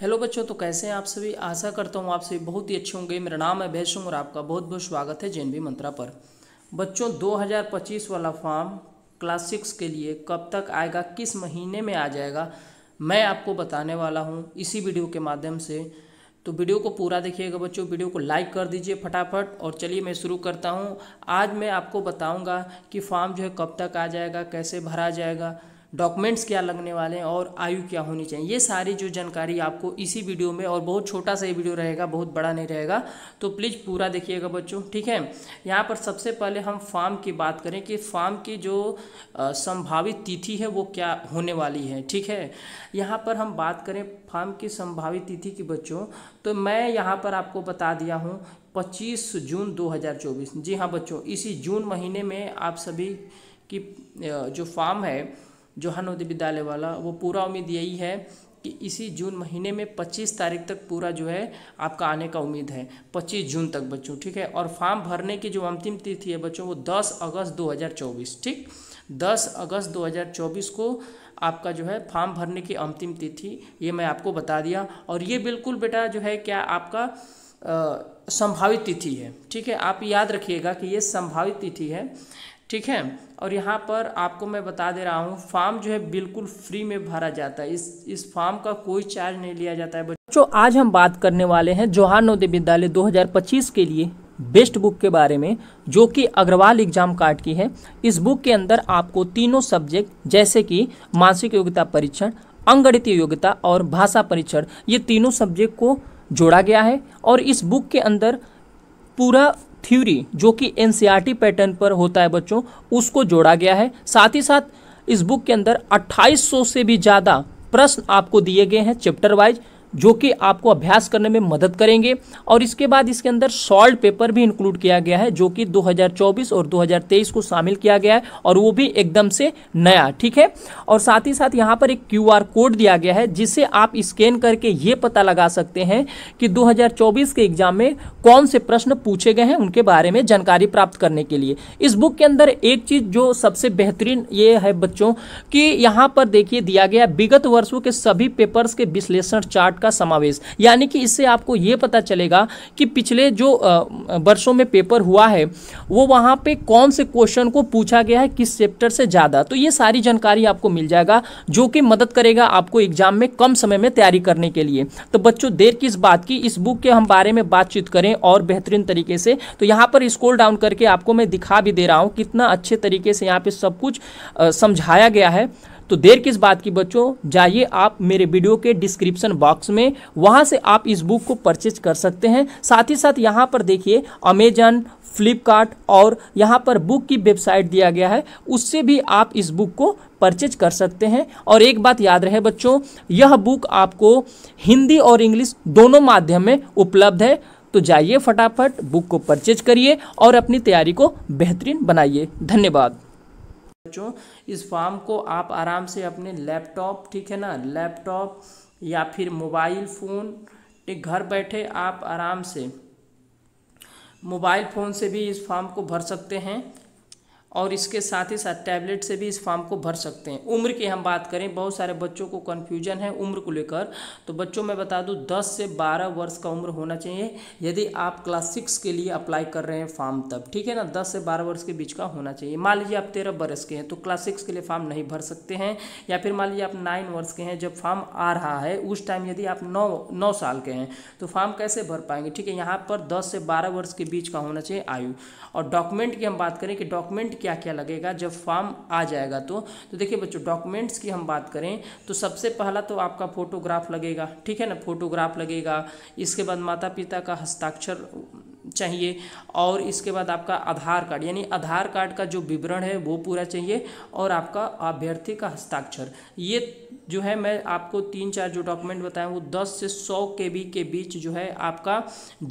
hello बच्चों तो कैसे हैं आप सभी आशा करता हूँ आप सभी बहुत ही अच्छे होंगे मेरा नाम है भैसुंग और आपका बहुत बहुत स्वागत है जैन मंत्रा पर बच्चों 2025 वाला फॉर्म क्लास सिक्स के लिए कब तक आएगा किस महीने में आ जाएगा मैं आपको बताने वाला हूँ इसी वीडियो के माध्यम से तो वीडियो को पूरा देखिएगा बच्चों वीडियो को लाइक कर दीजिए फटाफट और चलिए मैं शुरू करता हूँ आज मैं आपको बताऊँगा कि फॉर्म जो है कब तक आ जाएगा कैसे भरा जाएगा डॉक्यूमेंट्स क्या लगने वाले हैं और आयु क्या होनी चाहिए ये सारी जो जानकारी आपको इसी वीडियो में और बहुत छोटा सा ये वीडियो रहेगा बहुत बड़ा नहीं रहेगा तो प्लीज़ पूरा देखिएगा बच्चों ठीक है यहाँ पर सबसे पहले हम फार्म की बात करें कि फार्म की जो संभावित तिथि है वो क्या होने वाली है ठीक है यहाँ पर हम बात करें फार्म की संभावित तिथि की बच्चों तो मैं यहाँ पर आपको बता दिया हूँ 25 जून 2024 जी हाँ बच्चों इसी जून महीने में आप सभी की जो फार्म है जोहान उद्य विद्यालय वाला वो पूरा उम्मीद यही है कि इसी जून महीने में 25 तारीख तक पूरा जो है आपका आने का उम्मीद है 25 जून तक बच्चों ठीक है और फॉर्म भरने की जो अंतिम तिथि है बच्चों वो 10 अगस्त 2024 ठीक 10 अगस्त 2024 को आपका जो है फॉर्म भरने की अंतिम तिथि ये मैं आपको बता दिया और ये बिल्कुल बेटा जो है क्या आपका आ, संभावित तिथि है ठीक है आप याद रखिएगा कि ये संभावित तिथि है ठीक है और यहाँ पर आपको मैं बता दे रहा हूँ फॉर्म जो है बिल्कुल फ्री में भरा जाता है इस इस फॉर्म का कोई चार्ज नहीं लिया जाता है बच्चों आज हम बात करने वाले हैं जवाहर नवोदय विद्यालय 2025 के लिए बेस्ट बुक के बारे में जो कि अग्रवाल एग्जाम कार्ड की है इस बुक के अंदर आपको तीनों सब्जेक्ट जैसे कि मानसिक योग्यता परीक्षण अंगणित योग्यता और भाषा परीक्षण ये तीनों सब्जेक्ट को जोड़ा गया है और इस बुक के अंदर पूरा थ्यूरी जो कि एन पैटर्न e पर होता है बच्चों उसको जोड़ा गया है साथ ही साथ इस बुक के अंदर 2800 से भी ज़्यादा प्रश्न आपको दिए गए हैं चैप्टर वाइज जो कि आपको अभ्यास करने में मदद करेंगे और इसके बाद इसके अंदर सॉल्ट पेपर भी इंक्लूड किया गया है जो कि 2024 और 2023 को शामिल किया गया है और वो भी एकदम से नया ठीक है और साथ ही साथ यहाँ पर एक क्यू कोड दिया गया है जिसे आप स्कैन करके ये पता लगा सकते हैं कि 2024 के एग्जाम में कौन से प्रश्न पूछे गए हैं उनके बारे में जानकारी प्राप्त करने के लिए इस बुक के अंदर एक चीज़ जो सबसे बेहतरीन ये है बच्चों की यहाँ पर देखिए दिया गया विगत वर्षों के सभी पेपर्स के विश्लेषण चार्ट पाठ का समावेश यानी कि इससे आपको ये पता चलेगा कि पिछले जो वर्षों में पेपर हुआ है वो वहाँ पे कौन से क्वेश्चन को पूछा गया है किस चैप्टर से ज़्यादा तो ये सारी जानकारी आपको मिल जाएगा जो कि मदद करेगा आपको एग्जाम में कम समय में तैयारी करने के लिए तो बच्चों देर किस बात की इस बुक के हम बारे में बातचीत करें और बेहतरीन तरीके से तो यहाँ पर स्कोल डाउन करके आपको मैं दिखा भी दे रहा हूँ कितना अच्छे तरीके से यहाँ पर सब कुछ समझाया गया है तो देर किस बात की बच्चों जाइए आप मेरे वीडियो के डिस्क्रिप्शन बॉक्स में वहाँ से आप इस बुक को परचेज कर सकते हैं साथ ही साथ यहाँ पर देखिए अमेजन फ्लिपकार्ट और यहाँ पर बुक की वेबसाइट दिया गया है उससे भी आप इस बुक को परचेज कर सकते हैं और एक बात याद रहे बच्चों यह बुक आपको हिंदी और इंग्लिश दोनों माध्यम में उपलब्ध है तो जाइए फटाफट बुक को परचेज करिए और अपनी तैयारी को बेहतरीन बनाइए धन्यवाद बच्चों इस फॉर्म को आप आराम से अपने लैपटॉप ठीक है ना लैपटॉप या फिर मोबाइल फ़ोन घर बैठे आप आराम से मोबाइल फ़ोन से भी इस फॉर्म को भर सकते हैं और इसके साथ ही साथ टैबलेट से भी इस फॉर्म को भर सकते हैं उम्र की हम बात करें बहुत सारे बच्चों को कन्फ्यूजन है उम्र को लेकर तो बच्चों मैं बता दूं 10 से 12 वर्ष का उम्र होना चाहिए यदि आप क्लास सिक्स के लिए अप्लाई कर रहे हैं फॉर्म तब ठीक है ना दस से बारह वर्ष के बीच का होना चाहिए मान लीजिए आप तेरह बरस के हैं तो क्लास सिक्स के लिए फॉर्म नहीं भर सकते हैं या फिर मान लीजिए आप नाइन वर्ष के हैं जब फॉर्म आ रहा है उस टाइम यदि आप नौ नौ साल के हैं तो फॉर्म कैसे भर पाएंगे ठीक है यहाँ पर दस से बारह वर्ष के बीच का होना चाहिए आयु और डॉक्यूमेंट की हम बात करें कि डॉक्यूमेंट क्या क्या लगेगा जब फॉर्म आ जाएगा तो तो देखिए बच्चों डॉक्यूमेंट्स की हम बात करें तो सबसे पहला तो आपका फोटोग्राफ लगेगा ठीक है ना फोटोग्राफ लगेगा इसके बाद माता पिता का हस्ताक्षर चाहिए और इसके बाद आपका आधार कार्ड यानी आधार कार्ड का जो विवरण है वो पूरा चाहिए और आपका अभ्यर्थी का हस्ताक्षर ये जो है मैं आपको तीन चार जो डॉक्यूमेंट बताएं वो दस से सौ के बी के बीच जो है आपका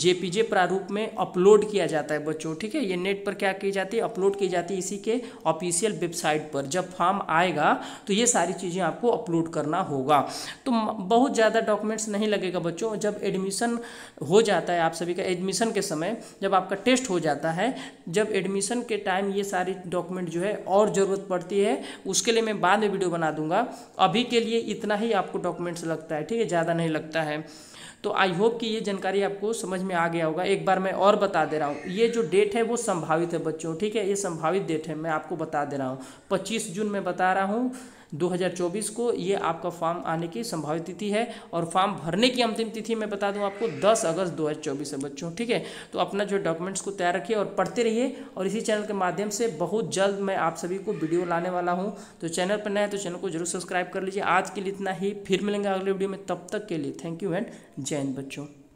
जेपीजे प्रारूप में अपलोड किया जाता है बच्चों ठीक है ये नेट पर क्या की जाती है अपलोड की जाती है इसी के ऑफिशियल वेबसाइट पर जब फॉर्म आएगा तो ये सारी चीज़ें आपको अपलोड करना होगा तो बहुत ज़्यादा डॉक्यूमेंट्स नहीं लगेगा बच्चों जब एडमिशन हो जाता है आप सभी का एडमिशन के समय जब आपका टेस्ट हो जाता है जब एडमिशन के टाइम ये सारी डॉक्यूमेंट जो है और ज़रूरत पड़ती है उसके लिए मैं बाद में वीडियो बना दूंगा अभी के लिए इतना ही आपको डॉक्यूमेंट्स लगता है ठीक है ज़्यादा नहीं लगता है तो आई होप कि ये जानकारी आपको समझ में आ गया होगा एक बार मैं और बता दे रहा हूँ ये जो डेट है वो संभावित है बच्चों ठीक है ये संभावित डेट है मैं आपको बता दे रहा हूँ पच्चीस जून में बता रहा हूँ 2024 को ये आपका फॉर्म आने की संभावित तिथि है और फॉर्म भरने की अंतिम तिथि मैं बता दूं आपको 10 अगस्त 2024 है बच्चों ठीक है तो अपना जो डॉक्यूमेंट्स को तैयार रखिए और पढ़ते रहिए और इसी चैनल के माध्यम से बहुत जल्द मैं आप सभी को वीडियो लाने वाला हूँ तो चैनल पर नया है तो चैनल को जरूर सब्सक्राइब कर लीजिए आज के लिए इतना ही फिर मिलेंगे अगले वीडियो में तब तक के लिए थैंक यू एंड जय हिंद बच्चों